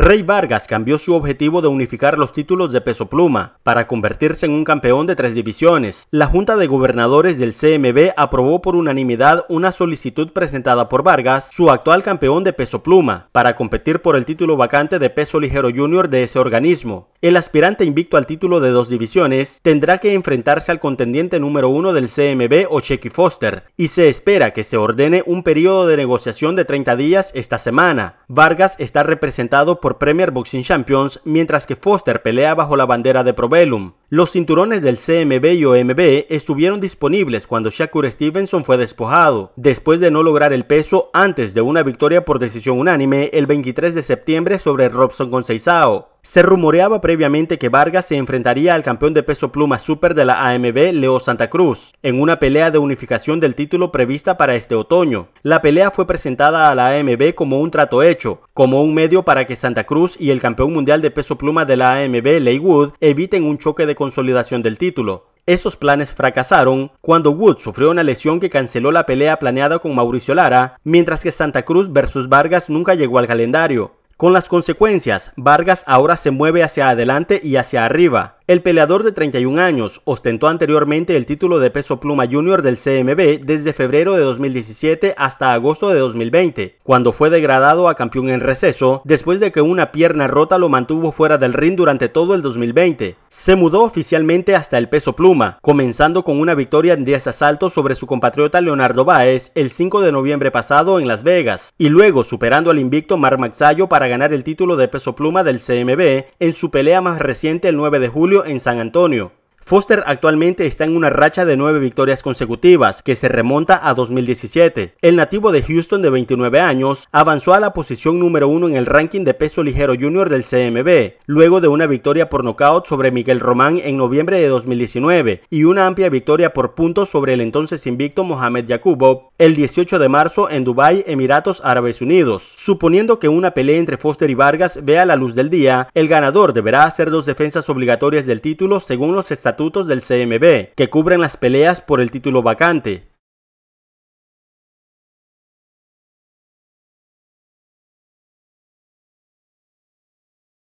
Rey Vargas cambió su objetivo de unificar los títulos de peso pluma para convertirse en un campeón de tres divisiones. La Junta de Gobernadores del CMB aprobó por unanimidad una solicitud presentada por Vargas, su actual campeón de peso pluma, para competir por el título vacante de peso ligero junior de ese organismo. El aspirante invicto al título de dos divisiones tendrá que enfrentarse al contendiente número uno del CMB Ocheki Foster y se espera que se ordene un periodo de negociación de 30 días esta semana. Vargas está representado por Premier Boxing Champions mientras que Foster pelea bajo la bandera de Provelum. Los cinturones del CMB y OMB estuvieron disponibles cuando Shakur Stevenson fue despojado, después de no lograr el peso antes de una victoria por decisión unánime el 23 de septiembre sobre Robson Conceizao. Se rumoreaba previamente que Vargas se enfrentaría al campeón de peso pluma super de la AMB, Leo Santa Cruz, en una pelea de unificación del título prevista para este otoño. La pelea fue presentada a la AMB como un trato hecho, como un medio para que Santa Cruz y el campeón mundial de peso pluma de la AMB, Leigh Wood, eviten un choque de consolidación del título. Esos planes fracasaron cuando Wood sufrió una lesión que canceló la pelea planeada con Mauricio Lara, mientras que Santa Cruz versus Vargas nunca llegó al calendario. Con las consecuencias, Vargas ahora se mueve hacia adelante y hacia arriba, el peleador de 31 años ostentó anteriormente el título de peso pluma junior del CMB desde febrero de 2017 hasta agosto de 2020, cuando fue degradado a campeón en receso después de que una pierna rota lo mantuvo fuera del ring durante todo el 2020. Se mudó oficialmente hasta el peso pluma, comenzando con una victoria en 10 asaltos sobre su compatriota Leonardo Báez el 5 de noviembre pasado en Las Vegas, y luego superando al invicto Mar Maxayo para ganar el título de peso pluma del CMB en su pelea más reciente el 9 de julio en San Antonio, Foster actualmente está en una racha de nueve victorias consecutivas, que se remonta a 2017. El nativo de Houston de 29 años avanzó a la posición número uno en el ranking de peso ligero junior del CMB, luego de una victoria por nocaut sobre Miguel Román en noviembre de 2019 y una amplia victoria por puntos sobre el entonces invicto Mohamed Yakubov el 18 de marzo en Dubái, Emiratos Árabes Unidos. Suponiendo que una pelea entre Foster y Vargas vea la luz del día, el ganador deberá hacer dos defensas obligatorias del título según los estatutos estatutos del CMB, que cubren las peleas por el título vacante,